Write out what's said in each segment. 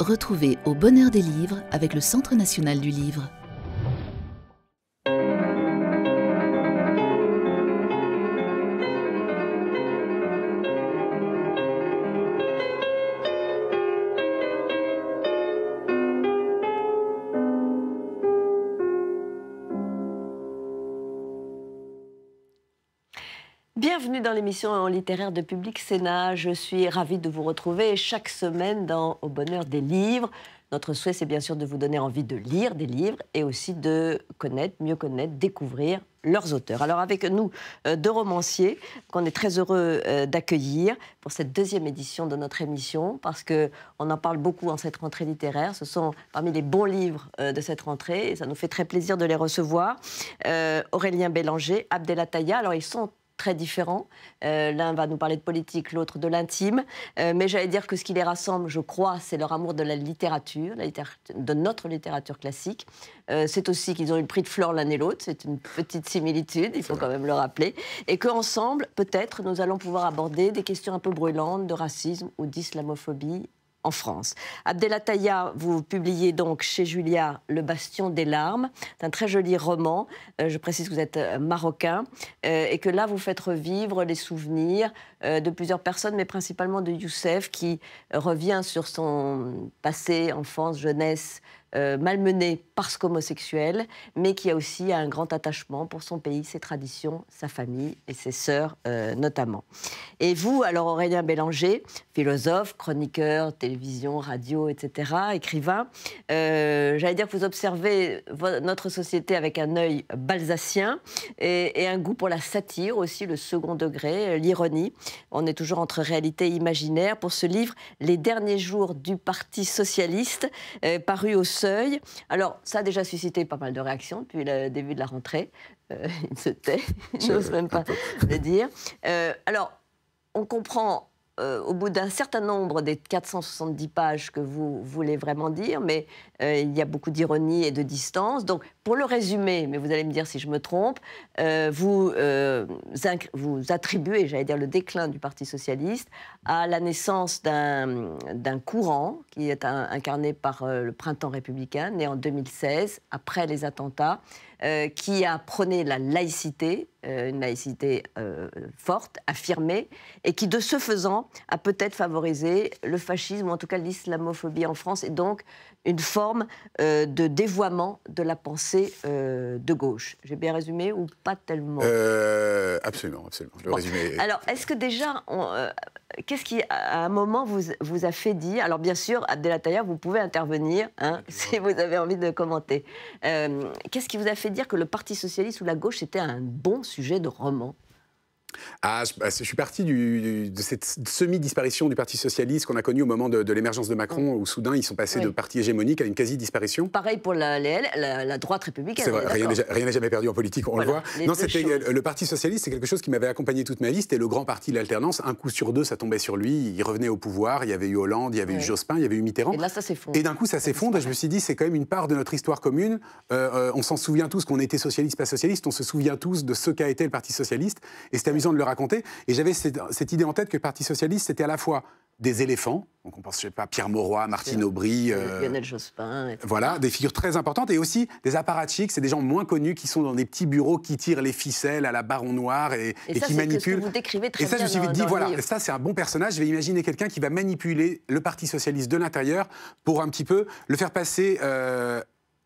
Retrouvez au bonheur des livres avec le Centre national du livre. dans l'émission littéraire de Public Sénat. Je suis ravie de vous retrouver chaque semaine dans Au bonheur des livres. Notre souhait, c'est bien sûr de vous donner envie de lire des livres et aussi de connaître, mieux connaître, découvrir leurs auteurs. Alors avec nous, euh, deux romanciers qu'on est très heureux euh, d'accueillir pour cette deuxième édition de notre émission, parce qu'on en parle beaucoup en cette rentrée littéraire. Ce sont parmi les bons livres euh, de cette rentrée, et ça nous fait très plaisir de les recevoir. Aurélien Bélanger, Abdelataya, alors ils sont très différents. Euh, l'un va nous parler de politique, l'autre de l'intime. Euh, mais j'allais dire que ce qui les rassemble, je crois, c'est leur amour de la littérature, de notre littérature classique. Euh, c'est aussi qu'ils ont eu le prix de Flore l'un et l'autre. C'est une petite similitude, il faut quand même le rappeler. Et qu'ensemble, peut-être, nous allons pouvoir aborder des questions un peu brûlantes de racisme ou d'islamophobie en France. Abdelataya, vous publiez donc chez Julia Le Bastion des larmes. C'est un très joli roman. Euh, je précise que vous êtes euh, marocain euh, et que là, vous faites revivre les souvenirs de plusieurs personnes, mais principalement de Youssef qui revient sur son passé, enfance, jeunesse euh, malmené parce qu'homosexuel, mais qui a aussi un grand attachement pour son pays, ses traditions, sa famille et ses sœurs euh, notamment. Et vous, alors Aurélien Bélanger, philosophe, chroniqueur, télévision, radio, etc., écrivain, euh, j'allais dire que vous observez notre société avec un œil balsacien et, et un goût pour la satire, aussi le second degré, l'ironie. On est toujours entre réalité et imaginaire pour ce livre, Les derniers jours du Parti socialiste, paru au seuil. Alors, ça a déjà suscité pas mal de réactions depuis le début de la rentrée. Euh, il se tait, je n'ose même pas le dire. Euh, alors, on comprend euh, au bout d'un certain nombre des 470 pages que vous voulez vraiment dire, mais euh, il y a beaucoup d'ironie et de distance. Donc, pour le résumer, mais vous allez me dire si je me trompe, euh, vous, attribuez, j'allais dire, le déclin du Parti socialiste à la naissance d'un courant qui est incarné par le printemps républicain, né en 2016, après les attentats, qui a prôné la laïcité euh, une laïcité euh, forte, affirmée, et qui, de ce faisant, a peut-être favorisé le fascisme, ou en tout cas l'islamophobie en France, et donc une forme euh, de dévoiement de la pensée de gauche. J'ai bien résumé ou pas tellement Absolument, absolument. Alors, est-ce que déjà, qu'est-ce qui, à un moment, vous, vous a fait dire Alors, bien sûr, Abdelataya, vous pouvez intervenir hein, si vous avez envie de commenter. qu'est-ce qui vous a fait dire que le Parti socialiste ou la gauche, était un bon sujet de roman ah, bah, je, suis parti du, de cette semi-disparition du Parti socialiste qu'on a connue au moment de, l'émergence de Macron, où soudain ils sont passés de parti hégémonique à une quasi-disparition. Pareil pour la, la, droite républicaine. rien n'est jamais perdu en politique, on le voit. Non, c'était le Parti socialiste, c'est quelque chose qui m'avait accompagné toute ma liste et le grand parti de l'alternance. Un coup sur deux, ça tombait sur lui. Il revenait au pouvoir. Il y avait eu Hollande, il y avait eu Jospin, il y avait eu Mitterrand. Et là, ça s'effondre. Et d'un coup, ça s'effondre. Et je me suis dit, c'est quand même une part de notre histoire commune. Euh, euh, on s'en souvient tous qu'on était socialiste, pas socialiste. On se souvient tous de ce qu'a été le Parti socialiste. Et c'était de le raconter. Et j'avais cette, idée en tête que le Parti socialiste, c'était à la fois des éléphants, donc on pense, je sais pas, Pierre Mauroy, Martine Aubry, euh, Lionel Jospin, voilà, des figures très importantes, et aussi des apparatchiks, c'est des gens moins connus qui sont dans des petits bureaux qui tirent les ficelles à la baron noir et, qui manipulent. et ça, je me suis dit, voilà, ça c'est un bon personnage. Je vais imaginer quelqu'un qui va manipuler le Parti socialiste de l'intérieur pour un petit peu le faire passer euh,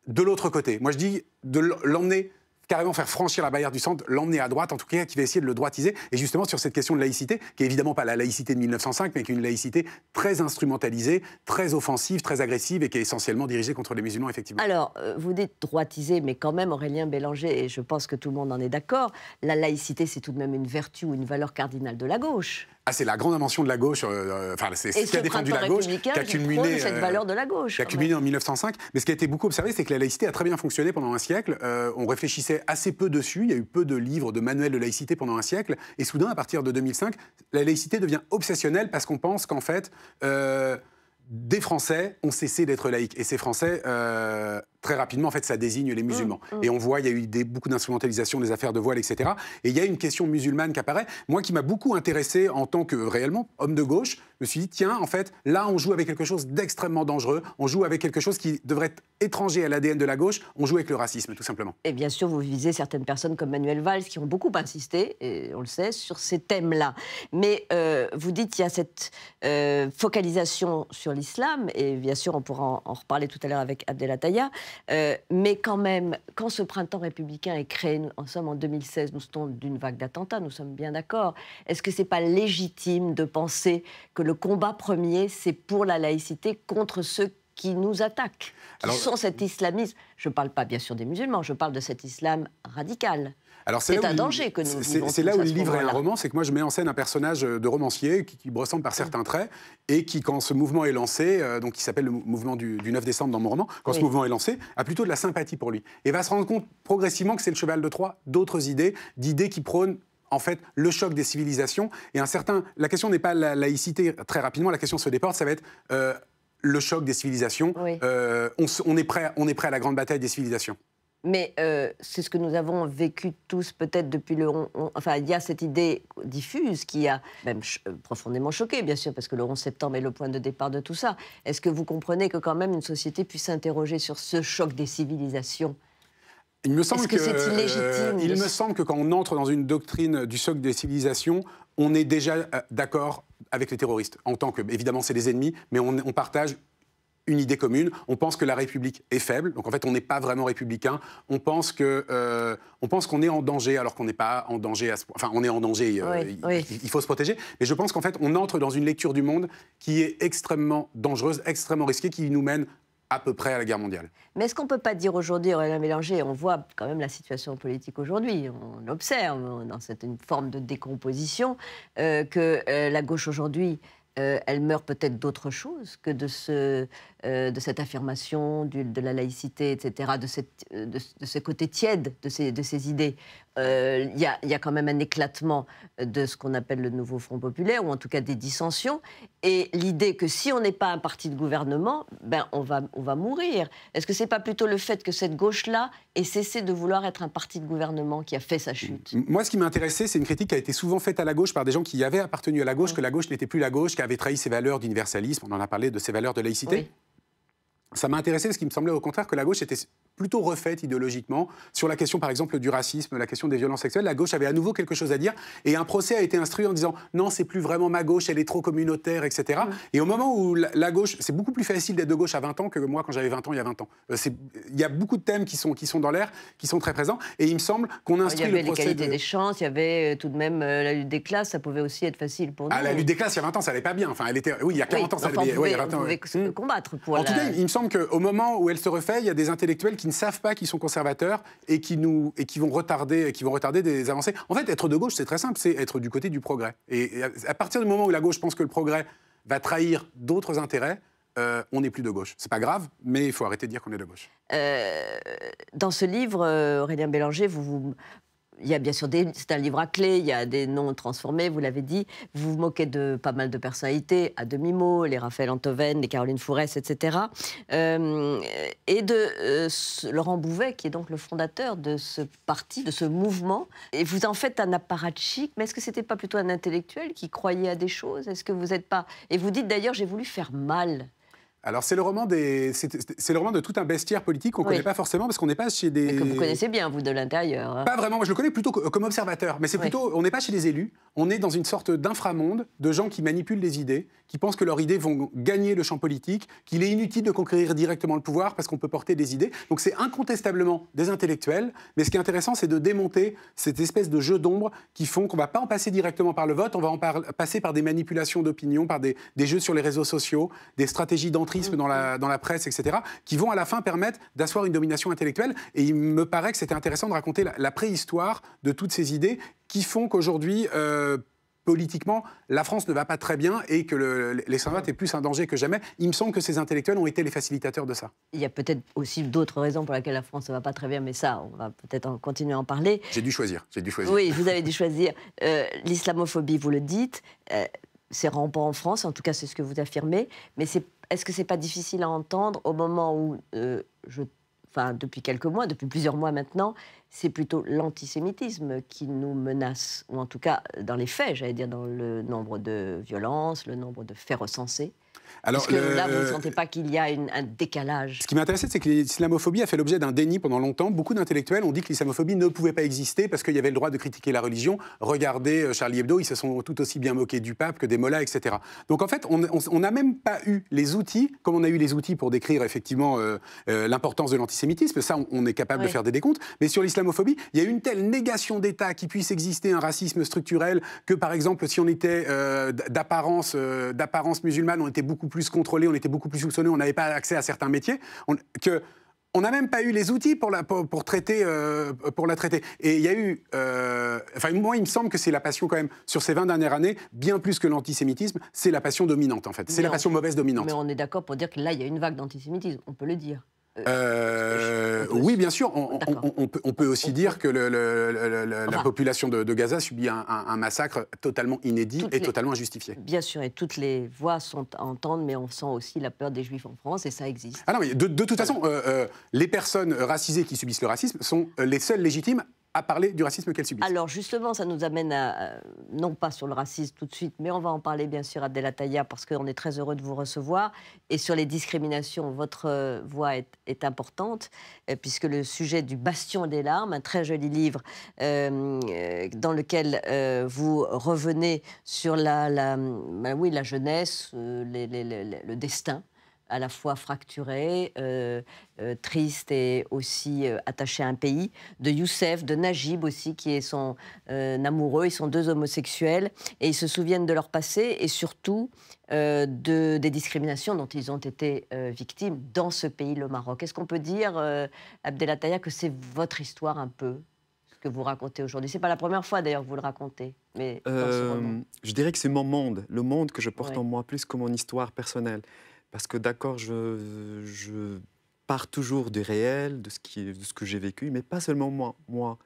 de l'autre côté. Moi, je dis de l'emmener carrément faire franchir la barrière du centre, l'emmener à droite, en tout cas, qui va essayer de le droitiser. Et justement, sur cette question de laïcité, qui n'est évidemment pas la laïcité de 1905, mais qui est une laïcité très instrumentalisée, très offensive, très agressive et qui est essentiellement dirigée contre les musulmans, effectivement. Alors, euh, vous dites droitiser, mais quand même, Aurélien Bélanger, et je pense que tout le monde en est d'accord, la laïcité, c'est tout de même une vertu ou une valeur cardinale de la gauche. Ah, c'est la grande invention de la gauche, euh, enfin, c'est ce qui a défendu la gauche, qui a culminé. cette euh, valeur de la gauche. Qui a en 1905. Mais ce qui a été beaucoup observé, c'est que la laïcité a très bien fonctionné pendant un siècle. Euh, on réfléchissait assez peu dessus. Il y a eu peu de livres, de manuels de laïcité pendant un siècle. Et soudain, à partir de 2005, la laïcité devient obsessionnelle parce qu'on pense qu'en fait des Français ont cessé d'être laïcs. Et ces Français, euh, très rapidement, en fait, ça désigne les musulmans. Mmh, mmh. Et on voit, il y a eu des, beaucoup d'instrumentalisation des affaires de voile, etc. Et il y a une question musulmane qui apparaît. Moi, qui m'a beaucoup intéressé en tant que réellement homme de gauche, je me suis dit, tiens, en fait, là, on joue avec quelque chose d'extrêmement dangereux. On joue avec quelque chose qui devrait être étranger à l'ADN de la gauche. On joue avec le racisme, tout simplement. Et bien sûr, vous visez certaines personnes comme Manuel Valls qui ont beaucoup insisté, et on le sait, sur ces thèmes-là. Mais euh, vous dites, il y a cette euh, focalisation sur l'islam, et bien sûr, on pourra en, reparler tout à l'heure avec Abdelataya, euh, mais quand même, quand ce printemps républicain est créé, en somme en 2016, nous sommes d'une vague d'attentats, nous sommes bien d'accord. Est-ce que c'est pas légitime de penser que le combat premier, c'est pour la laïcité contre ceux qui nous attaquent, qui sont cet islamisme Je parle pas bien sûr des musulmans, je parle de cet islam radical c'est un danger que nous C'est là où le livre est un roman, c'est que moi je mets en scène un personnage euh, de romancier qui, ressemble par certains traits et qui, quand ce mouvement est lancé, euh, donc qui s'appelle le mouvement du, 9 décembre dans mon roman, quand ce mouvement est lancé, a plutôt de la sympathie pour lui et va se rendre compte progressivement que c'est le cheval de Troie, d'autres idées, d'idées qui prônent en fait le choc des civilisations et un certain. La question n'est pas la laïcité très rapidement, la question se déporte, ça va être euh, le choc des civilisations. on, est prêt, on est prêt à la grande bataille des civilisations. Mais euh, c'est ce que nous avons vécu tous peut-être depuis le 11... Enfin, il y a cette idée diffuse qui a même euh, profondément choqué, bien sûr, parce que le 11 septembre est le point de départ de tout ça. Est-ce que vous comprenez que quand même une société puisse s'interroger sur ce choc des civilisations il me semble que, c'est illégitime. Euh, il me semble que quand on entre dans une doctrine du choc des civilisations, on est déjà d'accord avec les terroristes en tant que évidemment c'est des ennemis, mais on partage une idée commune. On pense que la République est faible, donc en fait on n'est pas vraiment républicain. On pense que euh, on pense qu'on est en danger alors qu'on n'est pas en danger. Enfin, on est en danger. Euh, il, faut se protéger. Mais je pense qu'en fait on entre dans une lecture du monde qui est extrêmement dangereuse, extrêmement risquée, qui nous mène à peu près à la guerre mondiale. Mais est-ce qu'on peut pas dire aujourd'hui, Aurélien Mélanger, on voit quand même la situation politique aujourd'hui, on observe dans cette une forme de décomposition, euh, que la gauche aujourd'hui elle meurt peut-être d'autre chose que de ce, euh, de cette affirmation de la laïcité, etc., euh, de, ce côté tiède de ces, idées, euh, il y, a, quand même un éclatement de ce qu'on appelle le nouveau Front populaire, ou en tout cas des dissensions, et l'idée que si on n'est pas un parti de gouvernement, ben, on va, mourir. Est-ce que ce n'est pas plutôt le fait que cette gauche-là ait cessé de vouloir être un parti de gouvernement qui a fait sa chute Moi, ce qui m'a c'est une critique qui a été souvent faite à la gauche par des gens qui y avaient appartenu à la gauche, que la gauche n'était plus la gauche, qui avait trahi ses valeurs d'universalisme, on en a parlé de ses valeurs de laïcité ça m'a intéressé parce qu'il me semblait au contraire que la gauche était plutôt refaite idéologiquement sur la question par exemple du racisme, la question des violences sexuelles. La gauche avait à nouveau quelque chose à dire et un procès a été instruit en disant non c'est plus vraiment ma gauche, elle est trop communautaire, etc. Mmh. Et au moment où la gauche, c'est beaucoup plus facile d'être de gauche à 20 ans que moi quand j'avais 20 ans il y a 20 ans. Euh, il y a beaucoup de thèmes qui sont, qui sont dans l'air, qui sont très présents et il me semble qu'on instruit le procès. Il y avait les qualités des chances, il y avait euh, tout de même euh, la lutte des classes, ça pouvait aussi être facile pour ah, nous. Ah, la lutte des classes il y a 20 ans ça n'allait pas bien, enfin elle était, oui il y a 40 ans ça allait bien. il mmh. combattre pour en tout cas, il me semble qu'au moment où elle se refait, il y a des intellectuels qui ne savent pas qu'ils sont conservateurs et qui, nous, et qui, vont retarder, qui vont retarder des avancées. En fait, être de gauche, c'est très simple, c'est être du côté du progrès. Et, à partir du moment où la gauche pense que le progrès va trahir d'autres intérêts, euh, on n'est plus de gauche. C'est pas grave, mais il faut arrêter de dire qu'on est de gauche. Euh, dans ce livre, euh, Aurélien Bélanger, vous vous il y a bien sûr des. C'est un livre à clé, il y a des noms transformés, vous l'avez dit. Vous vous moquez de pas mal de personnalités, à demi-mot, les Raphaël Antoven, les Caroline Fourès, etc. Euh, et de euh, Laurent Bouvet, qui est donc le fondateur de ce parti, de ce mouvement. Et vous en faites un apparatchik, mais est-ce que c'était pas plutôt un intellectuel qui croyait à des choses Est-ce que vous n'êtes pas. Et vous dites d'ailleurs, j'ai voulu faire mal. Alors c'est le roman des, c'est le roman de tout un bestiaire politique qu'on ne connaît pas forcément parce qu'on n'est pas chez des. que vous connaissez bien vous de l'intérieur. Hein. Pas vraiment, moi je le connais plutôt comme observateur, mais c'est plutôt, on n'est pas chez les élus, on est dans une sorte d'inframonde de gens qui manipulent les idées, qui pensent que leurs idées vont gagner le champ politique, qu'il est inutile de conquérir directement le pouvoir parce qu'on peut porter des idées. Donc c'est incontestablement des intellectuels, mais ce qui est intéressant c'est de démonter cette espèce de jeu d'ombre qui font qu'on ne va pas en passer directement par le vote, on va en passer par des manipulations d'opinion, par des, des jeux sur les réseaux sociaux, des stratégies d'entrée dans mm-hmm. la, dans la presse, etc., qui vont à la fin permettre d'asseoir une domination intellectuelle. Et il me paraît que c'était intéressant de raconter la, préhistoire de toutes ces idées qui font qu'aujourd'hui, euh, politiquement, la France ne va pas très bien et que les le, est plus un danger que jamais. Il me semble que ces intellectuels ont été les facilitateurs de ça. Il y a peut-être aussi d'autres raisons pour lesquelles la France ne va pas très bien, mais ça, on va peut-être continuer à en parler. J'ai dû choisir, j'ai dû choisir. Oui, vous avez dû choisir. Euh, l'islamophobie, vous le dites, euh, c'est rampant en France, en tout cas c'est ce que vous affirmez, mais c'est est-ce que c'est pas difficile à entendre au moment où, euh, je, enfin, depuis quelques mois, depuis plusieurs mois maintenant, c'est plutôt l'antisémitisme qui nous menace, ou en tout cas dans les faits, j'allais dire dans le nombre de violences, le nombre de faits recensés. Alors, Parce que là, vous ne sentez pas qu'il y a un décalage Ce qui m'intéressait, c'est que l'islamophobie a fait l'objet d'un déni pendant longtemps. Beaucoup d'intellectuels ont dit que l'islamophobie ne pouvait pas exister parce qu'il y avait le droit de critiquer la religion. Regardez euh, Charlie Hebdo, ils se sont tout aussi bien moqués du pape que des mollahs, etc. Donc en fait, on n'a même pas eu les outils, comme on a eu les outils pour décrire effectivement euh, euh, l'importance de l'antisémitisme, ça on, est capable de faire des décomptes, mais sur l'islamophobie, il y a une telle négation d'État qui puisse exister un racisme structurel que par exemple, si on était d'apparence musulmane, on était beaucoup plus contrôlé, on était beaucoup plus soupçonnés, on n'avait pas accès à certains métiers, on, que on n'a même pas eu les outils pour la, traiter, euh, pour la traiter. Et il y a eu. Euh, enfin, moi, il me semble que c'est la passion, quand même, sur ces 20 dernières années, bien plus que l'antisémitisme, c'est la passion dominante, en fait. C'est la passion mauvaise dominante. Mais on est d'accord pour dire que là, il y a une vague d'antisémitisme, on peut le dire. Euh, euh, oui, bien sûr. On, peut, aussi dire que la population de, Gaza subit un, massacre totalement inédit et totalement injustifié. Bien sûr, et toutes les voix sont à entendre, mais on sent aussi la peur des Juifs en France, et ça existe. Ah de, toute euh. façon, les personnes racisées qui subissent le racisme sont les seules légitimes à parler du racisme qu'elle subit. Alors justement, ça nous amène à, euh, non pas sur le racisme tout de suite, mais on va en parler bien sûr Abdelataya parce qu'on est très heureux de vous recevoir. Et sur les discriminations, votre euh, voix est, importante euh, puisque le sujet du Bastion des larmes, un très joli livre dans lequel vous revenez sur la, la bah oui, la jeunesse, le destin à la fois fracturé, euh, euh, triste et aussi euh, attaché à un pays, de Youssef, de Najib aussi, qui est son amoureux. Ils sont deux homosexuels et ils se souviennent de leur passé et surtout de, des discriminations dont ils ont été victimes dans ce pays, le Maroc. Est-ce qu'on peut dire, Abdelataya, que c'est votre histoire un peu ce que vous racontez aujourd'hui. C'est pas la première fois d'ailleurs que vous le racontez, mais je dirais que c'est mon monde, le monde que je porte en moi plus que mon histoire personnelle. Parce que d'accord, je, pars toujours du réel, de ce, qui, de ce que j'ai vécu, mais pas seulement moi. Moi,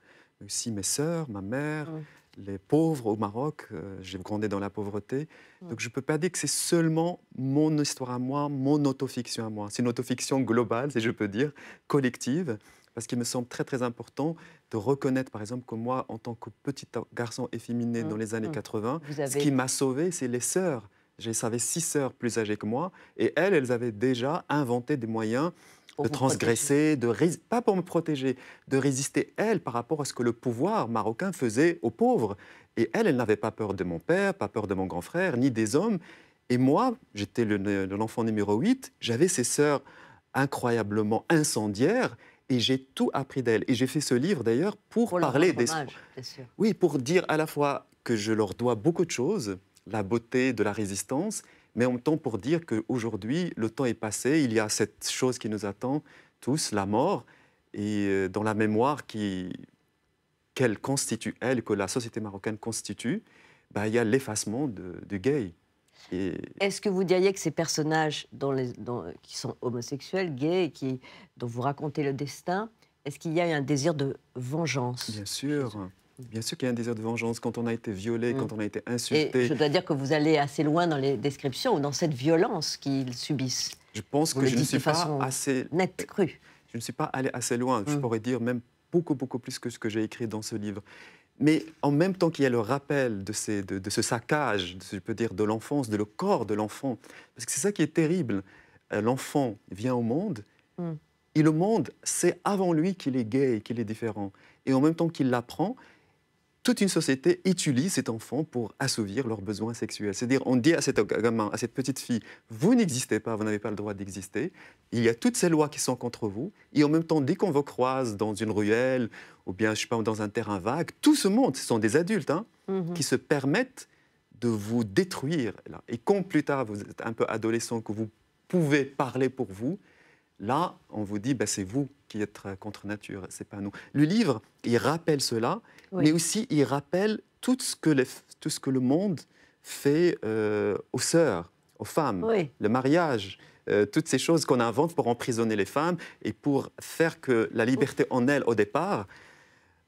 aussi mes sœurs, ma mère, les pauvres au Maroc. Euh, j'ai grandi dans la pauvreté. Donc je ne peux pas dire que c'est seulement mon histoire à moi, mon autofiction à moi. C'est une autofiction globale, si je peux dire, collective. Parce qu'il me semble très très important de reconnaître, par exemple, que moi, en tant que petit garçon efféminé dans les années 80, ce qui m'a sauvé, c'est les sœurs j'avais six sœurs plus âgées que moi, et elles, elles avaient déjà inventé des moyens de transgresser, de pas pour me protéger, de résister, elles, par rapport à ce que le pouvoir marocain faisait aux pauvres. Et elles, elles n'avaient pas peur de mon père, pas peur de mon grand frère, ni des hommes. Et moi, j'étais l'enfant numéro 8, j'avais ces sœurs incroyablement incendiaires, et j'ai tout appris d'elles. Et j'ai fait ce livre, d'ailleurs, pour, parler des... Hommage, Oui, pour dire à la fois que je leur dois beaucoup de choses, la beauté de la résistance, mais en même temps pour dire qu'aujourd'hui, le temps est passé, il y a cette chose qui nous attend tous, la mort, et euh, dans la mémoire qui, qu'elle constitue, elle, que la société marocaine constitue, bah, il y a l'effacement du gay. Est-ce que vous diriez que ces personnages qui sont homosexuels, gays, qui, dont vous racontez le destin, est-ce qu'il y a un désir de vengeance Bien sûr. Bien sûr qu'il y a un désir de vengeance quand on a été violé, mm. quand on a été insulté. Et je dois dire que vous allez assez loin dans les descriptions ou dans cette violence qu'ils subissent. Je pense que je ne suis pas assez nette, crue. Je ne suis pas allé assez loin. Je mm. pourrais dire même beaucoup beaucoup plus que ce que j'ai écrit dans ce livre. Mais en même temps qu'il y a le rappel de, ce saccage, je peux dire, de l'enfance, de le corps de l'enfant, parce que c'est ça qui est terrible. Euh, l'enfant vient au monde, mm. et le monde sait avant lui qu'il est gay, qu'il est différent. Et en même temps qu'il l'apprend, toute une société utilise cet enfant pour assouvir leurs besoins sexuels. C'est-à-dire, on dit à gamin, à cette petite fille, vous n'existez pas, vous n'avez pas le droit d'exister. Il y a toutes ces lois qui sont contre vous. Et en même temps, dès qu'on vous croise dans une ruelle ou bien, je sais pas, dans un terrain vague, tout ce monde, ce sont des adultes hein, mhm. qui se permettent de vous détruire. Et quand plus tard vous êtes un peu adolescent, que vous pouvez parler pour vous, Là, on vous dit, ben, c'est vous qui êtes euh, contre nature, c'est pas nous. Le livre, il rappelle cela, mais aussi il rappelle tout ce que, tout ce que le monde fait euh, aux sœurs, aux femmes, le mariage, euh, toutes ces choses qu'on invente pour emprisonner les femmes et pour faire que la liberté en elles, au départ,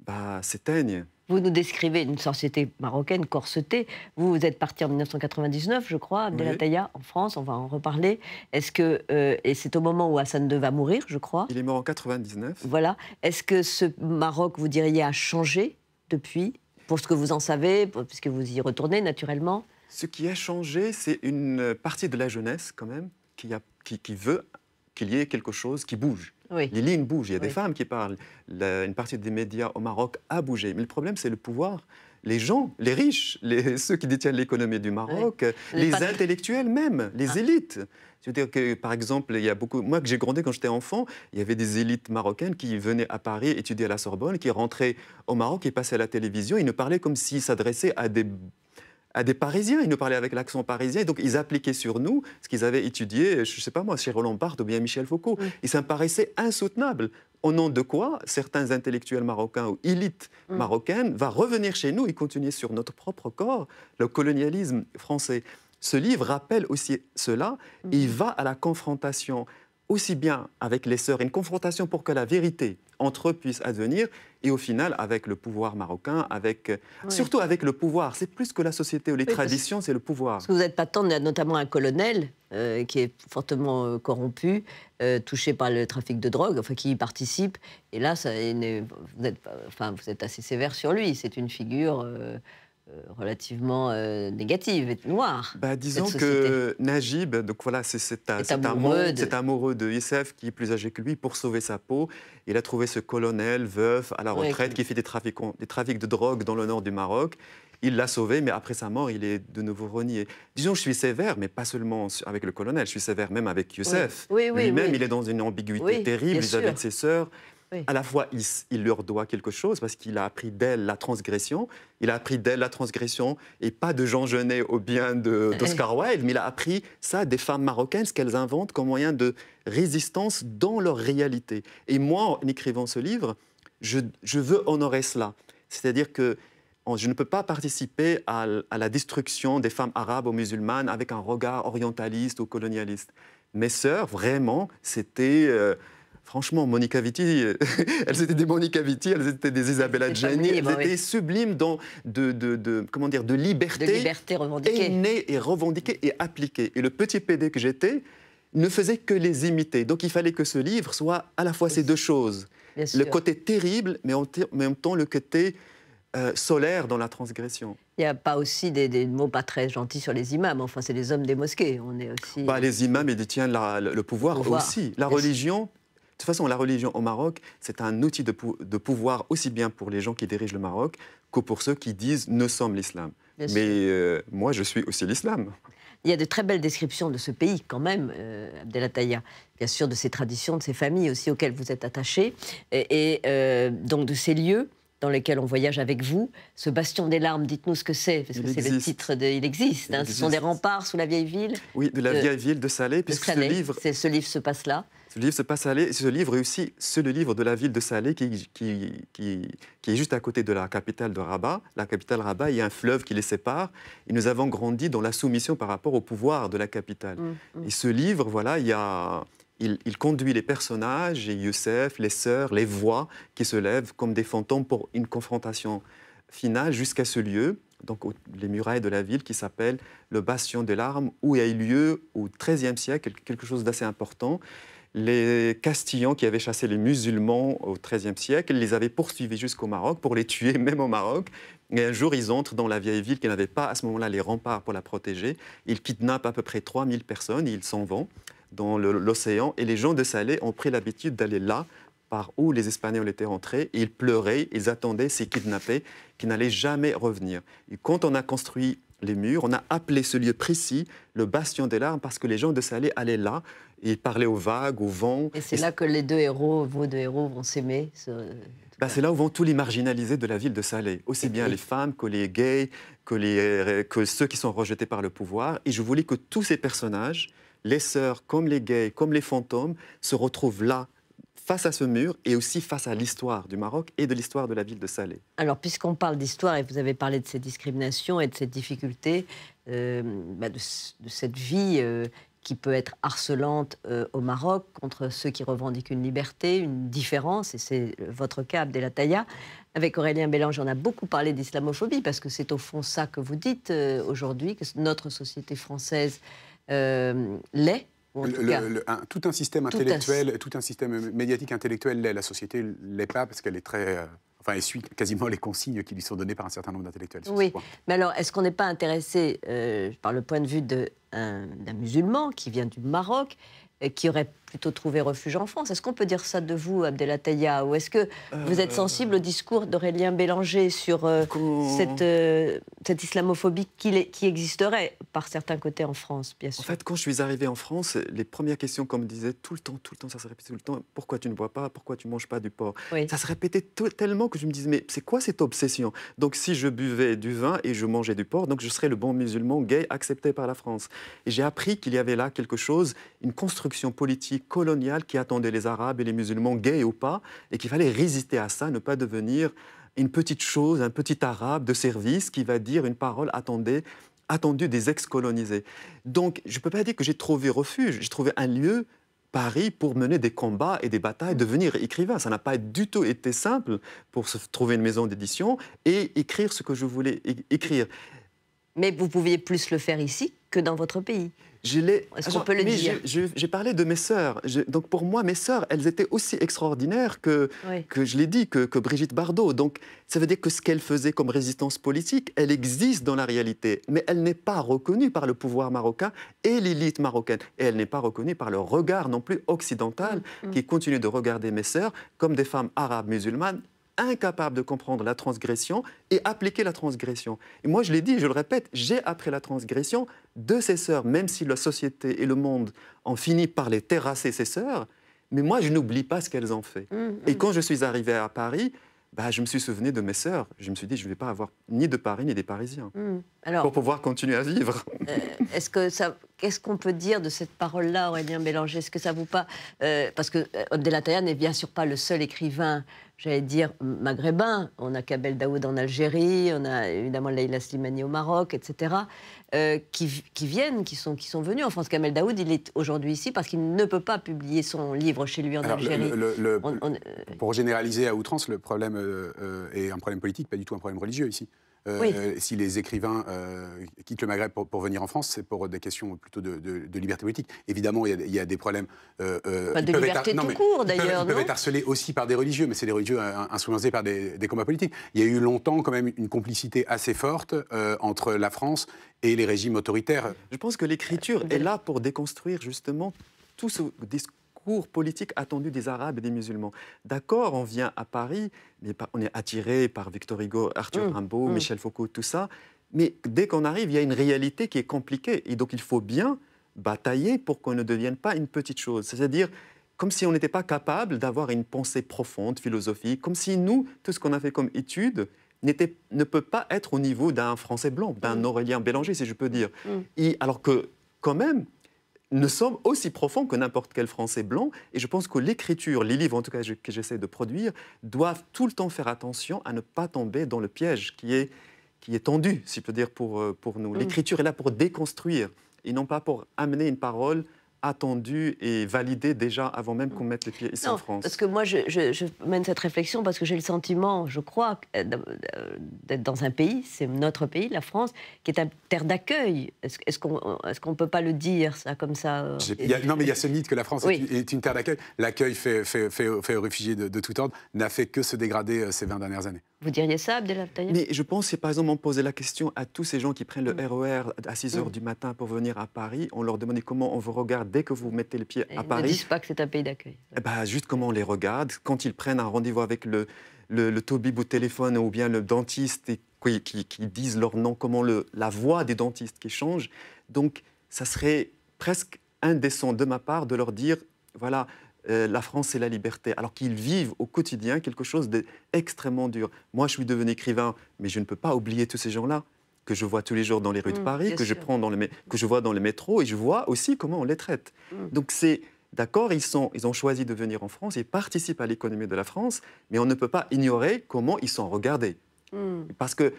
bah, s'éteigne. Vous nous décrivez une société marocaine corsetée. Vous, êtes parti en 1999, je crois, Abdelataya, en France. On va en reparler. Est-ce que euh, et c'est au moment où Hassan II va mourir, je crois. Il est mort en 99. Voilà. Est-ce que ce Maroc, vous diriez, a changé depuis, pour ce que vous en savez, puisque vous y retournez naturellement Ce qui a changé, c'est une partie de la jeunesse quand même a, qui veut qu'il y ait quelque chose qui bouge oui. Les lignes bougent, il y a des femmes qui parlent, une partie des médias au Maroc a bougé. Mais le problème, c'est le pouvoir. Les gens, les riches, ceux qui détiennent l'économie du Maroc, euh, les, intellectuels même, les ah. élites. cest dire que, par exemple, il y a beaucoup. Moi, que j'ai grandi quand j'étais enfant, il y avait des élites marocaines qui venaient à Paris étudier à la Sorbonne, qui rentraient au Maroc, qui passaient à la télévision. Ils ne parlaient comme s'ils s'adressaient à des à des Parisiens. Ils nous parlaient avec l'accent parisien. donc, ils appliquaient sur nous ce qu'ils avaient étudié, je ne sais pas moi, chez Roland Barthes ou bien Michel Foucault. Et ça me paraissait insoutenable. Au nom de quoi certains intellectuels marocains ou élites mm. marocaines vont revenir chez nous et continuer sur notre propre corps le colonialisme français. Ce livre rappelle aussi cela il mm. va à la confrontation aussi bien avec les sœurs, une confrontation pour que la vérité entre eux puisse advenir, et au final avec le pouvoir marocain, avec euh, surtout avec le pouvoir. C'est plus que la société ou les traditions, c'est le pouvoir. Parce que vous n'êtes pas tant, notamment un colonel euh, qui est fortement euh, corrompu, touché par le trafic de drogue, enfin qui y participe. Et là, ça, enfin, vous êtes assez sévère sur lui. C'est une figure. Euh, relativement euh, négative et noire. Bah, disons que Najib, donc voilà, c'est un amoureux, de... amoureux Youssef qui est plus âgé que lui pour sauver sa peau. Il a trouvé ce colonel veuf à la retraite qui fait des trafics, de drogue dans le nord du Maroc. Il l'a sauvé, mais après sa mort, il est de nouveau renié. Disons, que je suis sévère, mais pas seulement avec le colonel, je suis sévère même avec Youssef. Oui, Lui-même, il est dans une ambiguïté terrible vis à de ses sœurs. À la fois, il, leur doit quelque chose parce qu'il a appris d'elle la transgression. Il a appris d'elle la transgression et pas de Jean Genet au bien d'Oscar Wilde, mais il a appris ça des femmes marocaines, ce qu'elles inventent comme moyen de résistance dans leur réalité. Et moi, en écrivant ce livre, je, veux honorer cela. C'est-à-dire que je ne peux pas participer à, la destruction des femmes arabes ou musulmanes avec un regard orientaliste ou colonialiste. Mes sœurs, vraiment, c'était... Euh, Franchement, Monica Vitti, euh, elles étaient des Monica Vitti, elles étaient des Isabella Gianni, elles bah étaient sublimes dans de, comment dire, de liberté, de liberté revendiquée. Aînée et revendiquée et appliquée. Et le petit PD que j'étais ne faisait que les imiter. Donc il fallait que ce livre soit à la fois ces deux choses. le côté terrible, mais en, même temps le côté euh, solaire dans la transgression. Il n'y a pas aussi des, mots pas très gentils sur les imams. Enfin, c'est les hommes des mosquées. On est aussi. Bah, euh, les imams, ils détiennent le, pouvoir, aussi. La religion de toute façon, la religion au Maroc, c'est un outil de, pouvoir aussi bien pour les gens qui dirigent le Maroc que pour ceux qui disent ne sommes l'islam. Mais euh, moi, je suis aussi l'islam. Il y a de très belles descriptions de ce pays, quand même, euh, Abdelataya. Bien sûr, de ses traditions, de ses familles aussi auxquelles vous êtes attaché, et, euh, donc de ces lieux dans lesquels on voyage avec vous. Ce bastion des larmes, dites-nous ce que c'est, parce que c'est le titre de. Il existe. Hein. Ce sont des remparts sous la vieille ville. Oui, de la vieille ville de Salé, puisque ce livre. Ce livre se passe là livre se passe à Ce livre réussit, c'est le livre de la ville de Salé qui, est juste à côté de la capitale de Rabat. La capitale Rabat, il y a un fleuve qui les sépare. Et nous avons grandi dans la soumission par rapport au pouvoir de la capitale. Mm, mm. Et ce livre, voilà, il il, conduit les personnages, Youssef, les sœurs, les voix qui se lèvent comme des fantômes pour une confrontation finale jusqu'à ce lieu, donc les murailles de la ville qui s'appelle le Bastion des larmes, où il y a eu lieu au XIIIe siècle quelque chose d'assez important les Castillans qui avaient chassé les musulmans au XIIIe siècle, ils les avaient poursuivis jusqu'au Maroc pour les tuer, même au Maroc. Et un jour, ils entrent dans la vieille ville qui n'avait pas à ce moment-là les remparts pour la protéger. Ils kidnappent à peu près 3000 personnes, et ils s'en vont dans l'océan. Et les gens de Salé ont pris l'habitude d'aller là, par où les Espagnols étaient rentrés. Ils pleuraient, ils attendaient ces kidnappés qui n'allaient jamais revenir. Et quand on a construit les murs. On a appelé ce lieu précis le Bastion des larmes parce que les gens de Salé allaient là. et parlaient aux vagues, au vent. Et c'est là que les deux héros, vos deux héros, vont s'aimer bah, c'est là où vont tous les marginalisés de la ville de Salé, aussi bien les femmes que les gays, que, euh, que ceux qui sont rejetés par le pouvoir. Et je voulais que tous ces personnages, les sœurs comme les gays, comme les fantômes, se retrouvent là, face à ce mur et aussi face à l'histoire du Maroc et de l'histoire de la ville de Salé. Alors, puisqu'on parle d'histoire et vous avez parlé de ces discriminations et de ces difficultés, euh, bah, de, cette vie euh, qui peut être harcelante euh, au Maroc contre ceux qui revendiquent une liberté, une différence, et c'est votre cas, Abdelataya. Avec Aurélien Bélange, on a beaucoup parlé d'islamophobie parce que c'est au fond ça que vous dites aujourd'hui, que notre société française l'est tout, un, système intellectuel, tout un système médiatique intellectuel La société l'est pas parce qu'elle est très. Euh, enfin, elle suit quasiment les consignes qui lui sont données par un certain nombre d'intellectuels. Oui, mais alors, est-ce qu'on n'est pas intéressé, euh, par le point de vue d'un musulman qui vient du Maroc, et euh, qui aurait plutôt trouver refuge en France. Est-ce qu'on peut dire ça de vous, Abdelataya Ou est-ce que vous êtes euh, sensible au discours d'Aurélien Bélanger sur euh, cette, euh, cette, islamophobie qui, qui, existerait par certains côtés en France, bien sûr En fait, quand je suis arrivé en France, les premières questions qu'on me disait tout le temps, tout le temps, ça se répétait tout le temps, pourquoi tu ne bois pas, pourquoi tu ne manges pas du porc Ça se répétait tellement que je me disais, mais c'est quoi cette obsession Donc si je buvais du vin et je mangeais du porc, donc je serais le bon musulman gay accepté par la France. Et j'ai appris qu'il y avait là quelque chose, une construction politique coloniale qui attendait les Arabes et les musulmans, gays ou pas, et qu'il fallait résister à ça, ne pas devenir une petite chose, un petit arabe de service qui va dire une parole attendue des ex-colonisés. Donc, je ne peux pas dire que j'ai trouvé refuge, j'ai trouvé un lieu, Paris, pour mener des combats et des batailles, devenir écrivain. Ça n'a pas du tout été simple pour se trouver une maison d'édition et écrire ce que je voulais écrire. Mais vous pouviez plus le faire ici que dans votre pays. Est-ce qu'on peut le dire J'ai parlé de mes sœurs. Donc pour moi, mes sœurs, elles étaient aussi extraordinaires que, je l'ai dit, que, Brigitte Bardot. Donc ça veut dire que ce qu'elle faisait comme résistance politique, elle existe dans la réalité, mais elle n'est pas reconnue par le pouvoir marocain et l'élite marocaine. Et elle n'est pas reconnue par le regard non plus occidental mm, mm. qui continue de regarder mes sœurs comme des femmes arabes musulmanes incapables de comprendre la transgression et appliquer la transgression. Et moi, je l'ai dit, je le répète, j'ai appris la transgression de ses sœurs, même si la société et le monde en finit par les terrasser, ses sœurs, mais moi, je n'oublie pas ce qu'elles ont fait. Mm, mm. Et quand je suis arrivé à Paris, bah, je me suis souvenu de mes sœurs. Je me suis dit, je ne vais pas avoir ni de Paris ni des Parisiens mm. pour pouvoir continuer à vivre. Euh, est-ce que ça, Qu'est-ce qu'on peut dire de cette parole-là, Aurélien Bélanger Est-ce que ça vous pas euh, Parce que Abdelattaya euh, n'est bien sûr pas le seul écrivain, j'allais dire, maghrébin. On a Kabel Daoud en Algérie, on a évidemment Leïla Slimani au Maroc, etc., euh, qui, viennent, qui sont, venus en France. Kamel Daoud, il est aujourd'hui ici parce qu'il ne peut pas publier son livre chez lui en Algérie. pour généraliser à outrance, le problème est un problème politique, pas du tout un problème religieux ici. Euh, euh, si les écrivains euh, quittent le Maghreb pour, venir en France, c'est pour des questions plutôt de, liberté politique. Évidemment, il y, a, des problèmes. Euh, de liberté tout court, d'ailleurs. Ils, peuvent, être harcelés aussi par des religieux, mais c'est des religieux influencés par des, des, combats politiques. Il y a eu longtemps, quand même, une complicité assez forte entre la France et les régimes autoritaires. Je pense que l'écriture est là pour déconstruire justement tout ce, politique attendu des Arabes et des musulmans. D'accord, on vient à Paris, mais on est attiré par Victor Hugo, Arthur mmh, Rimbaud, mmh. Michel Foucault, tout ça. Mais dès qu'on arrive, il y a une réalité qui est compliquée. Et donc, il faut bien batailler pour qu'on ne devienne pas une petite chose. C'est-à-dire, comme si on n'était pas capable d'avoir une pensée profonde, philosophique, comme si nous, tout ce qu'on a fait comme études, ne peut pas être au niveau d'un Français blanc, d'un mmh. Aurélien Bélanger, si je peux dire. alors que, quand même, ne sommes aussi profonds que n'importe quel Français blanc. Et je pense que l'écriture, les livres en tout cas que j'essaie de produire, doivent tout le temps faire attention à ne pas tomber dans le piège qui est, qui est tendu, si je peux dire, pour, euh, pour nous. Mm. L'écriture est là pour déconstruire et non pas pour amener une parole attendu et validé déjà avant même qu'on mette les pieds ici en France Parce que moi, je, mène cette réflexion parce que j'ai le sentiment, je crois, euh, euh, d'être dans un pays, c'est notre pays, la France, qui est un terre d'accueil. Est-ce qu'on est ne peut pas le dire, ça, comme ça euh, Non, mais il y a ce mythe que la France est, une, terre d'accueil. L'accueil fait, fait, aux réfugiés de, de tout ordre n'a fait que se dégrader ces 20 dernières années. Vous diriez ça, Abdelhaftaïa Mais je pense que par exemple, on posait la question à tous ces gens qui prennent le RER mm. e à 6 h mm. du matin pour venir à Paris. On leur demandait comment on vous regarde dès que vous mettez le pied à Paris. Ils ne disent pas que c'est un pays d'accueil. Bah, juste comment on les regarde. Quand ils prennent un rendez-vous avec le, le, le tobib au téléphone ou bien le dentiste et qui, disent leur nom, comment le, la voix des dentistes qui change. Donc, ça serait presque indécent de ma part de leur dire voilà, euh, la France et la liberté, alors qu'ils vivent au quotidien quelque chose d'extrêmement dur. Moi, je suis devenu écrivain, mais je ne peux pas oublier tous ces gens-là que je vois tous les jours dans les rues de mm, Paris, que je, prends dans le, que je vois dans les métros, et je vois aussi comment on les traite. Mm. Donc c'est... D'accord, ils, ont choisi de venir en France, ils participent à l'économie de la France, mais on ne peut pas ignorer comment ils sont regardés. Mm. Parce que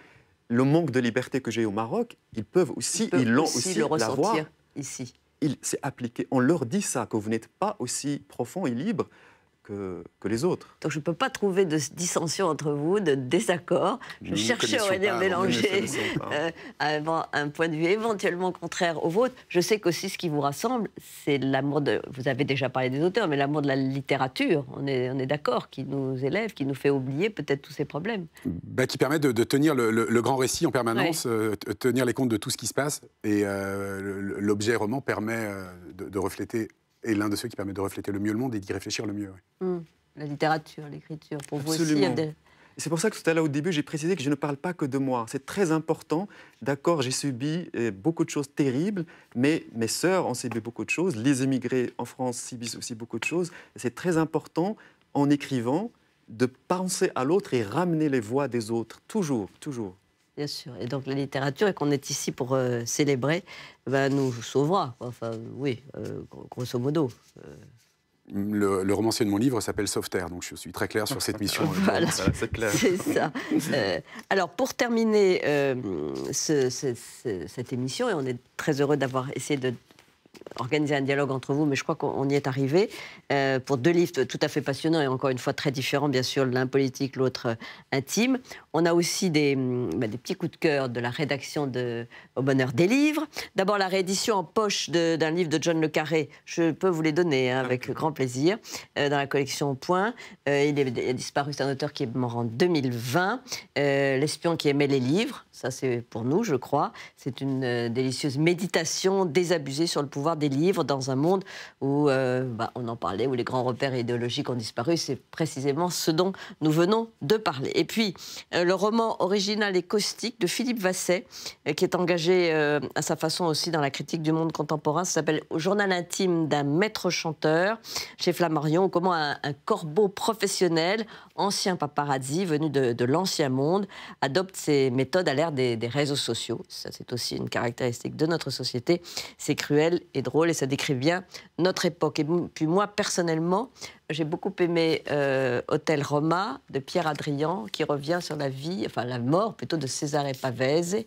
le manque de liberté que j'ai au Maroc, ils peuvent aussi, ils l'ont aussi, le ressentir ici il s'est appliqué. On leur dit ça, que vous n'êtes pas aussi profond et libre que, les autres. Donc je ne peux pas trouver de dissension entre vous, de désaccord. Je cherche à venir mélanger hein. euh, un point de vue éventuellement contraire au vôtre. Je sais qu'aussi ce qui vous rassemble, c'est l'amour de... Vous avez déjà parlé des auteurs, mais l'amour de la littérature, on est, on est d'accord, qui nous élève, qui nous fait oublier peut-être tous ces problèmes. Bah, qui permet de, tenir le, grand récit en permanence, euh, tenir les comptes de tout ce qui se passe. Et euh, l'objet roman permet de refléter et l'un de ceux qui permet de refléter le mieux le monde et d'y réfléchir le mieux. Hmm. La littérature, l'écriture, pour vous aussi. C'est pour ça que tout à l'heure, au début, j'ai précisé que je ne parle pas que de moi. C'est très important. D'accord, j'ai subi euh, beaucoup de choses terribles, mais mes sœurs ont subi beaucoup de choses. Les émigrés en France subissent aussi beaucoup de choses. C'est très important, en écrivant, de penser à l'autre et ramener les voix des autres. Toujours, toujours. Bien sûr. Et donc la littérature, et qu'on est ici pour euh, célébrer, va bah, nous sauvera. Enfin, oui, euh, grosso modo. Euh. Le, romancier de mon livre s'appelle Sauveterre, donc je suis très clair sur cette mission. voilà, c'est clair. ça. alors, pour terminer cette émission, et on est très heureux d'avoir essayé de organiser un dialogue entre vous, mais je crois qu'on y est arrivé, pour deux livres tout à fait passionnants et encore une fois très différents, bien sûr, l'un politique, l'autre intime. On a aussi mm, bah, des, petits coups de cœur de la rédaction de Au bonheur des livres. D'abord, la réédition en poche d'un livre de John Le Carré. Je peux vous les donner hein, avec grand plaisir euh, dans la collection Point. Euh, il, a disparu, c'est un auteur qui est mort en 2020. Euh, L'espion qui aimait les livres, ça c'est pour nous, je crois. C'est une délicieuse méditation désabusée sur le pouvoir des livres dans un monde où bah, on en parlait, où les grands repères idéologiques ont disparu. C'est précisément ce dont nous venons de parler. Et puis, euh, le roman original et caustique de Philippe Vasset, euh, qui est engagé euh, à sa façon aussi dans la critique du monde contemporain. Ça s'appelle Journal intime d'un maître chanteur chez Flammarion, comment un, corbeau professionnel, ancien paparazzi, venu de, l'ancien monde, adopte ses méthodes à l'ère des, des réseaux sociaux. Ça, c'est aussi une caractéristique de notre société. C'est cruel et drôle et ça décrit bien notre époque. Et puis moi, personnellement, j'ai beaucoup aimé euh, Hôtel Roma de Pierre Adrian, qui revient sur la vie, enfin la mort plutôt de César Pavese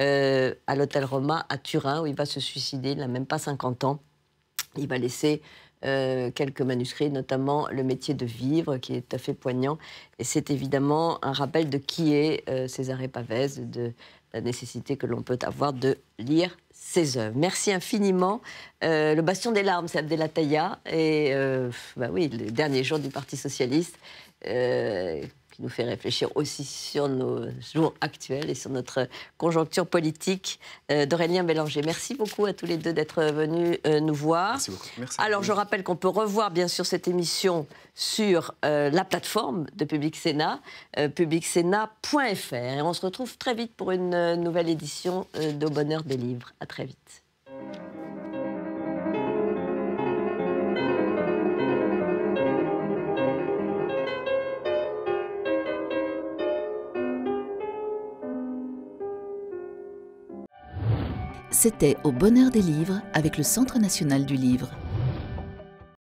euh, à l'Hôtel Roma à Turin, où il va se suicider. Il n'a même pas 50 ans. Il va laisser euh, quelques manuscrits, notamment Le métier de vivre, qui est tout à fait poignant. Et c'est évidemment un rappel de qui est euh, César et Pavès, de la nécessité que l'on peut avoir de lire ses œuvres. Merci infiniment. Euh, le bastion des larmes, c'est Abdelataya. Et bah oui, le dernier jour du Parti socialiste qui nous fait réfléchir aussi sur nos jours actuels et sur notre conjoncture politique. Euh, Dorélien Bélanger, merci beaucoup à tous les deux d'être venus euh, nous voir. Merci beaucoup. Alors, je rappelle qu'on peut revoir, bien sûr, cette émission sur euh, la plateforme de Public Sénat, euh, publicsénat.fr. Et on se retrouve très vite pour une nouvelle édition de Bonheur des livres. À très vite. C'était Au Bonheur des Livres avec le Centre national du livre.